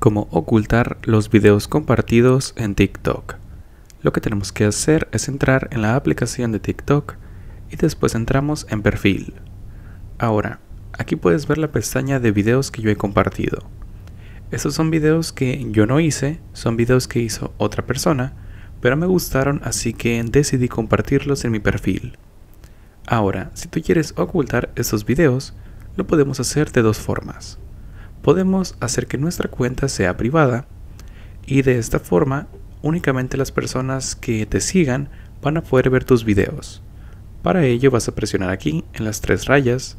cómo ocultar los videos compartidos en TikTok. Lo que tenemos que hacer es entrar en la aplicación de TikTok y después entramos en perfil. Ahora, aquí puedes ver la pestaña de videos que yo he compartido. Estos son videos que yo no hice, son videos que hizo otra persona, pero me gustaron así que decidí compartirlos en mi perfil. Ahora, si tú quieres ocultar esos videos, lo podemos hacer de dos formas podemos hacer que nuestra cuenta sea privada y de esta forma únicamente las personas que te sigan van a poder ver tus videos. Para ello vas a presionar aquí en las tres rayas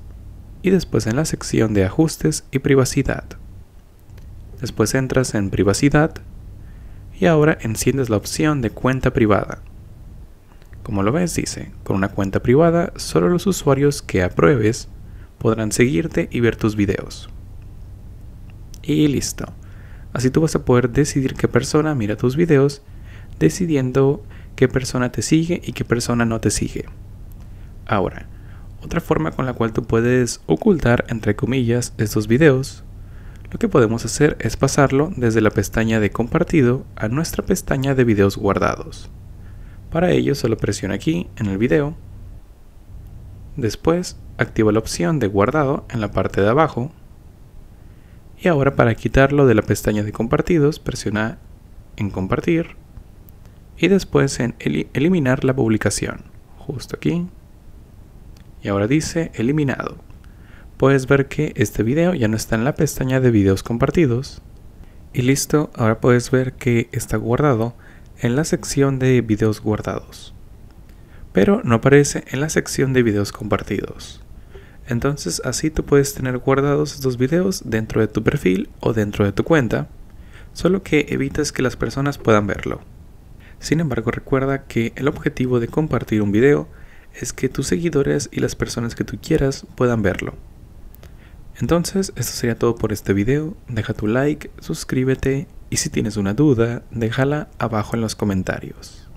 y después en la sección de ajustes y privacidad. Después entras en privacidad y ahora enciendes la opción de cuenta privada. Como lo ves dice, con una cuenta privada solo los usuarios que apruebes podrán seguirte y ver tus videos y listo. Así tú vas a poder decidir qué persona mira tus videos, decidiendo qué persona te sigue y qué persona no te sigue. Ahora, otra forma con la cual tú puedes ocultar, entre comillas, estos videos, lo que podemos hacer es pasarlo desde la pestaña de compartido a nuestra pestaña de videos guardados. Para ello solo presiona aquí en el video, después activa la opción de guardado en la parte de abajo y ahora para quitarlo de la pestaña de compartidos, presiona en compartir y después en eliminar la publicación, justo aquí. Y ahora dice eliminado. Puedes ver que este video ya no está en la pestaña de videos compartidos. Y listo, ahora puedes ver que está guardado en la sección de videos guardados. Pero no aparece en la sección de videos compartidos. Entonces así tú puedes tener guardados estos videos dentro de tu perfil o dentro de tu cuenta, solo que evitas que las personas puedan verlo. Sin embargo, recuerda que el objetivo de compartir un video es que tus seguidores y las personas que tú quieras puedan verlo. Entonces, esto sería todo por este video. Deja tu like, suscríbete y si tienes una duda, déjala abajo en los comentarios.